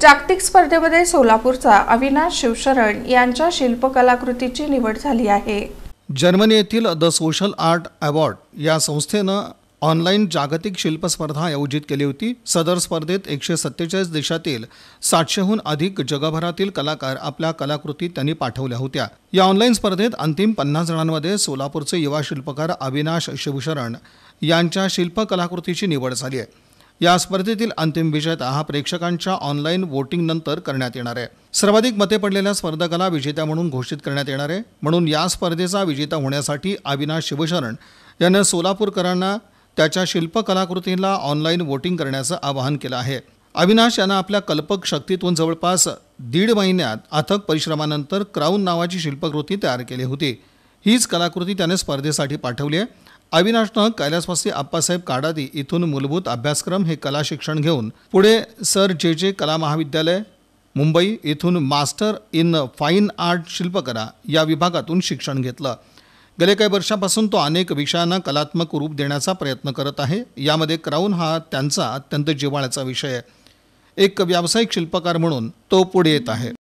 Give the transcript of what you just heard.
जागतिक स्पर्धेमध्ये सोलापूरचा अविनाश शिवशरण यांच्या शिल्पकलाकृतीची निवड झाली आहे जर्मनी येथील द सोशल आर्ट अवॉर्ड या संस्थेनं ऑनलाईन जागतिक शिल्प स्पर्धा आयोजित केली होती सदर स्पर्धेत एकशे सत्तेचाळीस देशातील सातशेहून अधिक जगभरातील कलाकार आपल्या कलाकृती त्यांनी पाठवल्या होत्या या ऑनलाईन स्पर्धेत अंतिम पन्नास जणांमध्ये सोलापूरचे युवा शिल्पकार अविनाश शिवशरण यांच्या शिल्प कलाकृतीची निवड झाली आहे या स्पर्धेतील अंतिम विजेता हा प्रेक्षकांच्या ऑनलाईन वोटिंगनंतर करण्यात येणार आहे सर्वाधिक मते पडलेल्या स्पर्धकाला विजेत्या म्हणून घोषित करण्यात येणार आहे म्हणून या स्पर्धेचा विजेता होण्यासाठी अविनाश शिवशरण यानं सोलापूरकरांना त्याच्या शिल्पकलाकृतीला ऑनलाईन वोटिंग करण्याचं आवाहन केलं आहे अविनाश यांना आपल्या कल्पक शक्तीतून जवळपास दीड महिन्यात अथक परिश्रमानंतर क्राऊन नावाची शिल्पकृती तयार केली होती हीच कलाकृती त्याने स्पर्धेसाठी पाठवली आहे अविनाशनं कैलासवासी आप्पासाहेब काडादी इथून मूलभूत अभ्यासक्रम हे कला शिक्षण घेऊन पुढे सर जे जे कला महाविद्यालय मुंबई इथून मास्टर इन फाईन आर्ट शिल्पकला या विभागातून शिक्षण घेतलं गेल्या काही वर्षापासून तो अनेक विषयांना कलात्मक रूप देण्याचा प्रयत्न करत आहे यामध्ये क्राऊन हा त्यांचा अत्यंत जिव्हाळ्याचा विषय आहे एक व्यावसायिक शिल्पकार म्हणून तो पुढे येत आहे